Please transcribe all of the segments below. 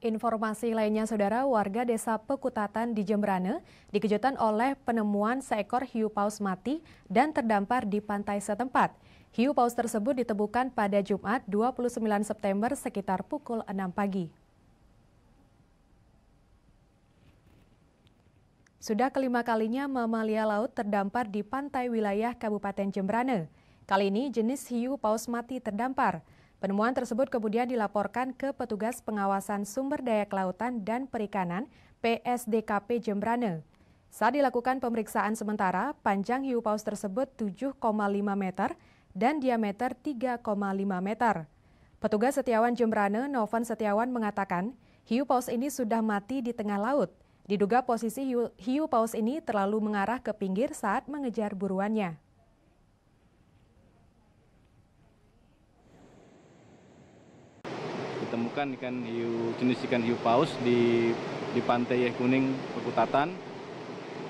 Informasi lainnya, saudara, warga desa Pekutatan di Jembrane dikejutkan oleh penemuan seekor hiu paus mati dan terdampar di pantai setempat. Hiu paus tersebut ditemukan pada Jumat 29 September sekitar pukul 6 pagi. Sudah kelima kalinya mamalia laut terdampar di pantai wilayah Kabupaten Jembrane. Kali ini jenis hiu paus mati terdampar. Penemuan tersebut kemudian dilaporkan ke petugas pengawasan sumber daya kelautan dan perikanan PSDKP Jembrane. Saat dilakukan pemeriksaan sementara, panjang hiu paus tersebut 7,5 meter dan diameter 3,5 meter. Petugas Setiawan Jembrane, Novan Setiawan mengatakan, hiu paus ini sudah mati di tengah laut. Diduga posisi hiu, hiu paus ini terlalu mengarah ke pinggir saat mengejar buruannya. ditemukan ikan hiu jenis ikan hiu paus di di pantai Kuning Pekutatan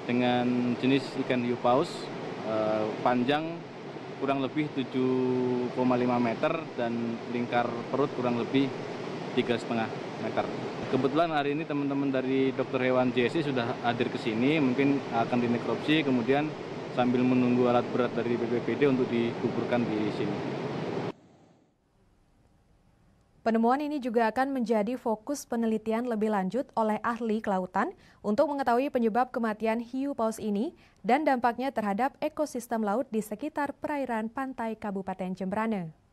dengan jenis ikan hiu paus eh, panjang kurang lebih 7,5 meter dan lingkar perut kurang lebih tiga 3,5 meter. Kebetulan hari ini teman-teman dari dokter hewan JSC sudah hadir ke sini, mungkin akan dinekropsi kemudian sambil menunggu alat berat dari BPPD untuk dikuburkan di sini. Penemuan ini juga akan menjadi fokus penelitian lebih lanjut oleh ahli kelautan untuk mengetahui penyebab kematian hiu paus ini dan dampaknya terhadap ekosistem laut di sekitar perairan pantai Kabupaten Jembrane.